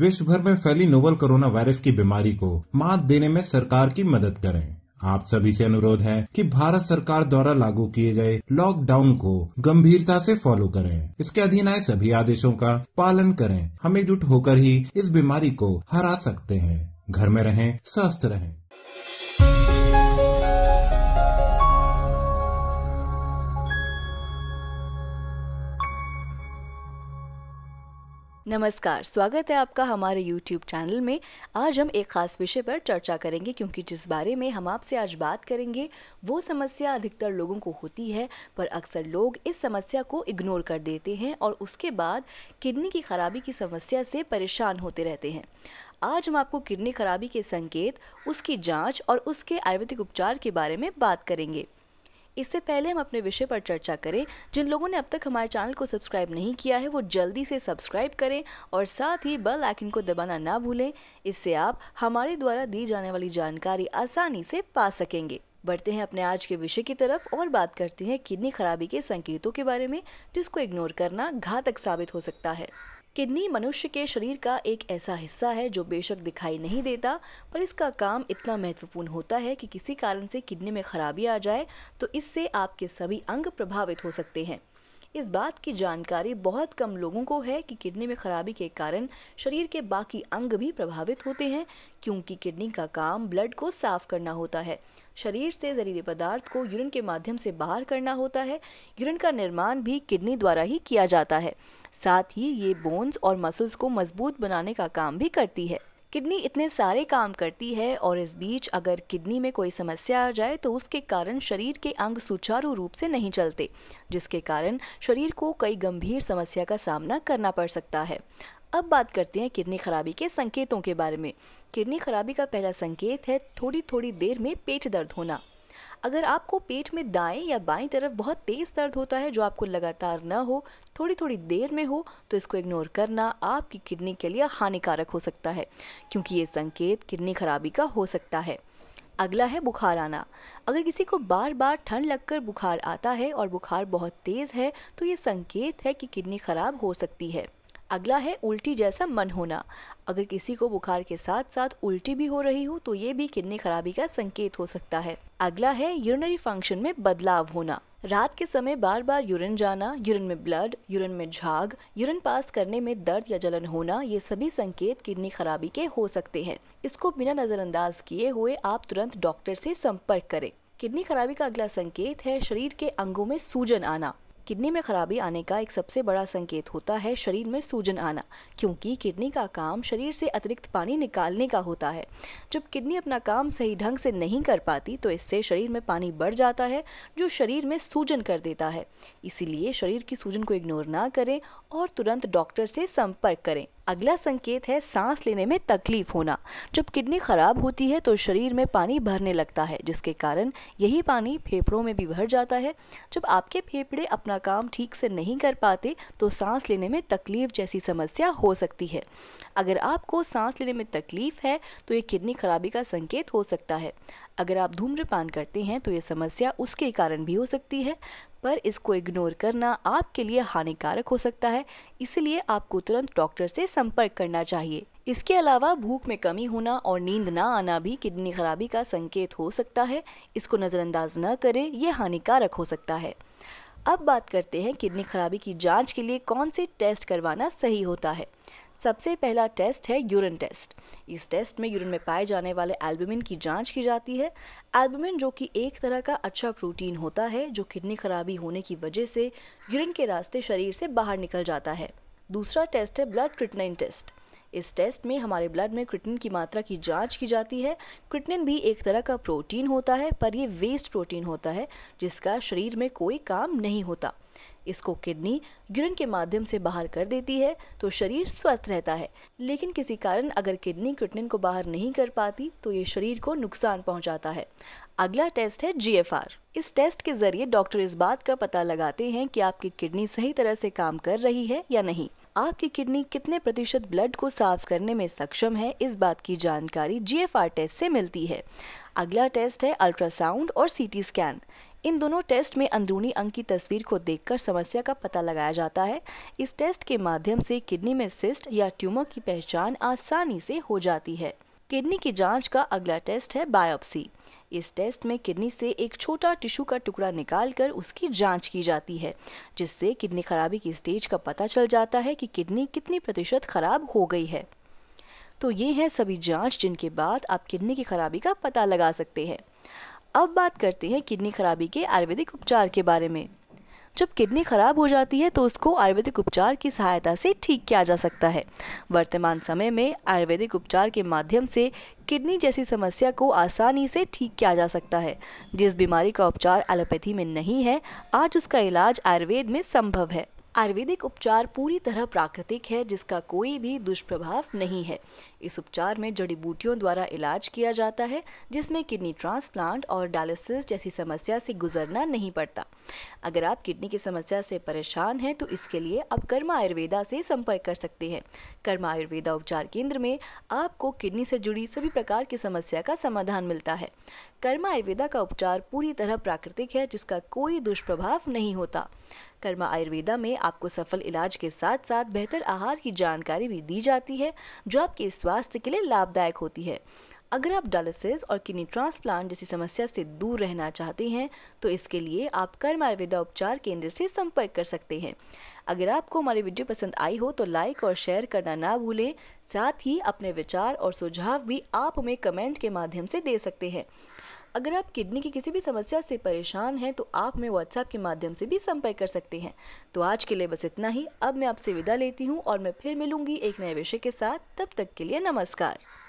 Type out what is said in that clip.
विश्व भर में फैली नोवल कोरोना वायरस की बीमारी को मात देने में सरकार की मदद करें आप सभी से अनुरोध है कि भारत सरकार द्वारा लागू किए गए लॉकडाउन को गंभीरता से फॉलो करें इसके अधीन आए सभी आदेशों का पालन करें हम एकजुट होकर ही इस बीमारी को हरा सकते हैं घर में रहें स्वस्थ रहें नमस्कार स्वागत है आपका हमारे YouTube चैनल में आज हम एक खास विषय पर चर्चा करेंगे क्योंकि जिस बारे में हम आपसे आज बात करेंगे वो समस्या अधिकतर लोगों को होती है पर अक्सर लोग इस समस्या को इग्नोर कर देते हैं और उसके बाद किडनी की खराबी की समस्या से परेशान होते रहते हैं आज हम आपको किडनी खराबी के संकेत उसकी जाँच और उसके आयुर्वेदिक उपचार के बारे में बात करेंगे इससे पहले हम अपने विषय पर चर्चा करें जिन लोगों ने अब तक हमारे चैनल को सब्सक्राइब नहीं किया है वो जल्दी से सब्सक्राइब करें और साथ ही बेल आइकन को दबाना ना भूलें इससे आप हमारे द्वारा दी जाने वाली जानकारी आसानी से पा सकेंगे बढ़ते हैं अपने आज के विषय की तरफ और बात करते हैं किडनी खराबी के संकेतों के बारे में जिसको इग्नोर करना घातक साबित हो सकता है किडनी मनुष्य के शरीर का एक ऐसा हिस्सा है जो बेशक दिखाई नहीं देता पर इसका काम इतना महत्वपूर्ण होता है कि किसी कारण से किडनी में खराबी आ जाए तो इससे आपके सभी अंग प्रभावित हो सकते हैं इस बात की जानकारी बहुत कम लोगों को है कि किडनी में खराबी के कारण शरीर के बाकी अंग भी प्रभावित होते हैं क्योंकि किडनी का काम ब्लड को साफ करना होता है शरीर से जहरीले पदार्थ को यूरिन के माध्यम से बाहर करना होता है यूरिन का निर्माण भी किडनी द्वारा ही किया जाता है साथ ही ये बोन्स और मसल्स को मजबूत बनाने का काम भी करती है किडनी इतने सारे काम करती है और इस बीच अगर किडनी में कोई समस्या आ जाए तो उसके कारण शरीर के अंग सुचारू रूप से नहीं चलते जिसके कारण शरीर को कई गंभीर समस्या का सामना करना पड़ सकता है अब बात करते हैं किडनी खराबी के संकेतों के बारे में किडनी खराबी का पहला संकेत है थोड़ी थोड़ी देर में पेट दर्द होना अगर आपको पेट में दाएं या बाएं तरफ बहुत तेज़ दर्द होता है जो आपको लगातार न हो थोड़ी थोड़ी देर में हो तो इसको इग्नोर करना आपकी किडनी के लिए हानिकारक हो सकता है क्योंकि ये संकेत किडनी खराबी का हो सकता है अगला है बुखार आना अगर किसी को बार बार ठंड लगकर बुखार आता है और बुखार बहुत तेज़ है तो ये संकेत है कि किडनी ख़राब हो सकती है अगला है उल्टी जैसा मन होना अगर किसी को बुखार के साथ साथ उल्टी भी हो रही हो तो ये भी किडनी खराबी का संकेत हो सकता है अगला है यूरिनरी फंक्शन में बदलाव होना रात के समय बार बार यूरिन जाना यूरिन में ब्लड यूरिन में झाग यूरिन पास करने में दर्द या जलन होना ये सभी संकेत किडनी खराबी के हो सकते हैं इसको बिना नज़रअंदाज किए हुए आप तुरंत डॉक्टर से संपर्क करें किडनी खराबी का अगला संकेत है शरीर के अंगों में सूजन आना किडनी में खराबी आने का एक सबसे बड़ा संकेत होता है शरीर में सूजन आना क्योंकि किडनी का काम शरीर से अतिरिक्त पानी निकालने का होता है जब किडनी अपना काम सही ढंग से नहीं कर पाती तो इससे शरीर में पानी बढ़ जाता है जो शरीर में सूजन कर देता है इसीलिए शरीर की सूजन को इग्नोर ना करें और तुरंत डॉक्टर से संपर्क करें अगला संकेत है सांस लेने में तकलीफ होना जब किडनी खराब होती है तो शरीर में पानी भरने लगता है जिसके कारण यही पानी फेफड़ों में भी भर जाता है जब आपके फेफड़े अपना काम ठीक से नहीं कर पाते तो सांस लेने में तकलीफ जैसी समस्या हो सकती है अगर आपको सांस लेने में तकलीफ है तो ये किडनी खराबी का संकेत हो सकता है अगर आप धूम्रपान करते हैं तो ये समस्या उसके कारण भी हो सकती है पर इसको इग्नोर करना आपके लिए हानिकारक हो सकता है इसलिए आपको तुरंत डॉक्टर से संपर्क करना चाहिए इसके अलावा भूख में कमी होना और नींद ना आना भी किडनी खराबी का संकेत हो सकता है इसको नज़रअंदाज न करें यह हानिकारक हो सकता है अब बात करते हैं किडनी खराबी की जांच के लिए कौन से टेस्ट करवाना सही होता है सबसे पहला टेस्ट है यूरिन टेस्ट इस टेस्ट में यूरिन में पाए जाने वाले एल्बुमिन की जांच की जाती है एल्बुमिन जो कि एक तरह का अच्छा प्रोटीन होता है जो किडनी खराबी होने की वजह से यूरिन के रास्ते शरीर से बाहर निकल जाता है दूसरा टेस्ट है ब्लड क्रिटनाइन टेस्ट इस टेस्ट में हमारे ब्लड में क्रिटिन की मात्रा की जांच की जाती है क्रिटनिन भी एक तरह का प्रोटीन होता है पर यह वेस्ट प्रोटीन होता है जिसका शरीर में कोई काम नहीं होता इसको किडनी यूरिन के माध्यम से बाहर कर देती है तो शरीर स्वस्थ रहता है लेकिन किसी कारण अगर किडनी क्रिटनिन को बाहर नहीं कर पाती तो ये शरीर को नुकसान पहुंचाता है अगला टेस्ट है जी इस टेस्ट के जरिए डॉक्टर इस बात का पता लगाते हैं कि आपकी किडनी सही तरह से काम कर रही है या नहीं आपकी किडनी कितने प्रतिशत ब्लड को साफ करने में सक्षम है इस बात की जानकारी जी टेस्ट से मिलती है अगला टेस्ट है अल्ट्रासाउंड और सीटी स्कैन इन दोनों टेस्ट में अंदरूनी अंग की तस्वीर को देखकर समस्या का पता लगाया जाता है इस टेस्ट के माध्यम से किडनी में सिस्ट या ट्यूमर की पहचान आसानी से हो जाती है किडनी की जांच का अगला टेस्ट है बायोप्सी इस टेस्ट में किडनी से एक छोटा टिश्यू का टुकड़ा निकालकर उसकी जांच की जाती है जिससे किडनी खराबी की स्टेज का पता चल जाता है कि किडनी कितनी प्रतिशत खराब हो गई है तो ये हैं सभी जांच जिनके बाद आप किडनी की खराबी का पता लगा सकते हैं अब बात करते हैं किडनी खराबी के आयुर्वेदिक उपचार के बारे में जब किडनी खराब हो जाती है तो उसको आयुर्वेदिक उपचार की सहायता से ठीक किया जा सकता है वर्तमान समय में आयुर्वेदिक उपचार के माध्यम से किडनी जैसी समस्या को आसानी से ठीक किया जा सकता है जिस बीमारी का उपचार एलोपैथी में नहीं है आज उसका इलाज आयुर्वेद में संभव है आयुर्वेदिक उपचार पूरी तरह प्राकृतिक है जिसका कोई भी दुष्प्रभाव नहीं है इस उपचार में जड़ी बूटियों द्वारा इलाज किया जाता है जिसमें किडनी ट्रांसप्लांट और डायलिसिस जैसी समस्या से गुजरना नहीं पड़ता अगर आप किडनी की समस्या से परेशान हैं तो इसके लिए आप कर्मा आयुर्वेदा से संपर्क कर सकते हैं कर्मा आयुर्वेदा उपचार केंद्र में आपको किडनी से जुड़ी सभी प्रकार की समस्या का समाधान मिलता है कर्मा आयुर्वेदा का उपचार पूरी तरह प्राकृतिक है जिसका कोई दुष्प्रभाव नहीं होता कर्मा आयुर्वेदा में आपको सफल इलाज के साथ साथ बेहतर आहार की जानकारी भी दी जाती है जो आपके स्वास्थ्य के लिए लाभदायक होती है अगर आप डायलिसिस और किडनी ट्रांसप्लांट जैसी समस्या से दूर रहना चाहते हैं तो इसके लिए आप कर्म आयुर्वेदा उपचार केंद्र से संपर्क कर सकते हैं अगर आपको हमारी वीडियो पसंद आई हो तो लाइक और शेयर करना ना भूलें साथ ही अपने विचार और सुझाव भी आप हमें कमेंट के माध्यम से दे सकते हैं अगर आप किडनी की किसी भी समस्या से परेशान हैं तो आप हमें व्हाट्सएप के माध्यम से भी संपर्क कर सकते हैं तो आज के लिए बस इतना ही अब मैं आपसे विदा लेती हूँ और मैं फिर मिलूंगी एक नए विषय के साथ तब तक के लिए नमस्कार